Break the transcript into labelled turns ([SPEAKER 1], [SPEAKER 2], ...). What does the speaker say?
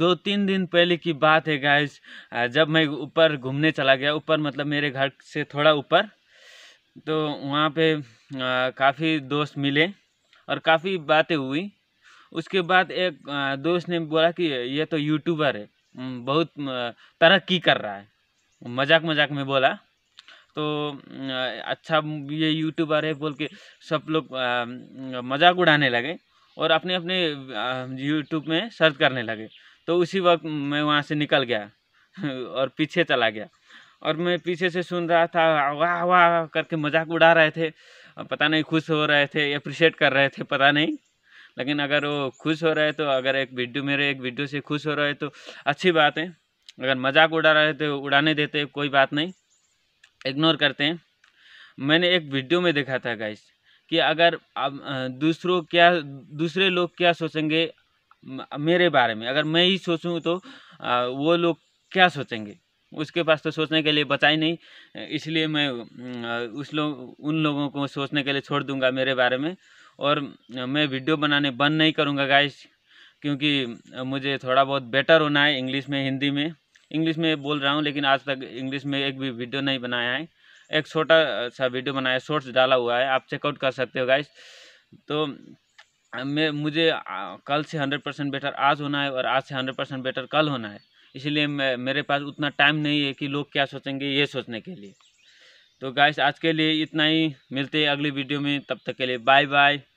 [SPEAKER 1] दो तीन दिन पहले की बात है गाइस जब मैं ऊपर घूमने चला गया ऊपर मतलब मेरे घर से थोड़ा ऊपर तो वहाँ पे काफ़ी दोस्त मिले और काफ़ी बातें हुई उसके बाद एक दोस्त ने बोला कि ये तो यूट्यूबर है बहुत तरक्की कर रहा है मजाक मजाक में बोला तो अच्छा ये यूट्यूबर है बोल के सब लोग मजाक उड़ाने लगे और अपने अपने यूट्यूब में सर्च करने लगे तो उसी वक्त मैं वहाँ से निकल गया और पीछे चला गया और मैं पीछे से सुन रहा था वाह वाह करके मजाक उड़ा रहे थे पता नहीं खुश हो रहे थे अप्रिशिएट कर रहे थे पता नहीं लेकिन अगर वो खुश हो रहे तो अगर एक वीडियो मेरे एक वीडियो से खुश हो रहे तो अच्छी बात है अगर मजाक उड़ा रहे तो उड़ाने देते कोई बात नहीं इग्नोर करते हैं मैंने एक वीडियो में देखा था गाइस कि अगर आप दूसरों क्या दूसरे लोग क्या सोचेंगे मेरे बारे में अगर मैं ही सोचूँ तो आ, वो लोग क्या सोचेंगे उसके पास तो सोचने के लिए बचा ही नहीं इसलिए मैं उस लोग उन लोगों को सोचने के लिए छोड़ दूंगा मेरे बारे में और मैं वीडियो बनाने बंद नहीं करूंगा गाइस क्योंकि मुझे थोड़ा बहुत बेटर होना है इंग्लिश में हिंदी में इंग्लिश में बोल रहा हूँ लेकिन आज तक इंग्लिश में एक भी वीडियो नहीं बनाया है एक छोटा सा वीडियो बनाया शॉर्ट्स डाला हुआ है आप चेकआउट कर सकते हो गाइस तो मैं मुझे कल से हंड्रेड परसेंट बेटर आज होना है और आज से हंड्रेड परसेंट बेटर कल होना है इसलिए मैं मेरे पास उतना टाइम नहीं है कि लोग क्या सोचेंगे ये सोचने के लिए तो गाइस आज के लिए इतना ही मिलते हैं अगली वीडियो में तब तक के लिए बाय बाय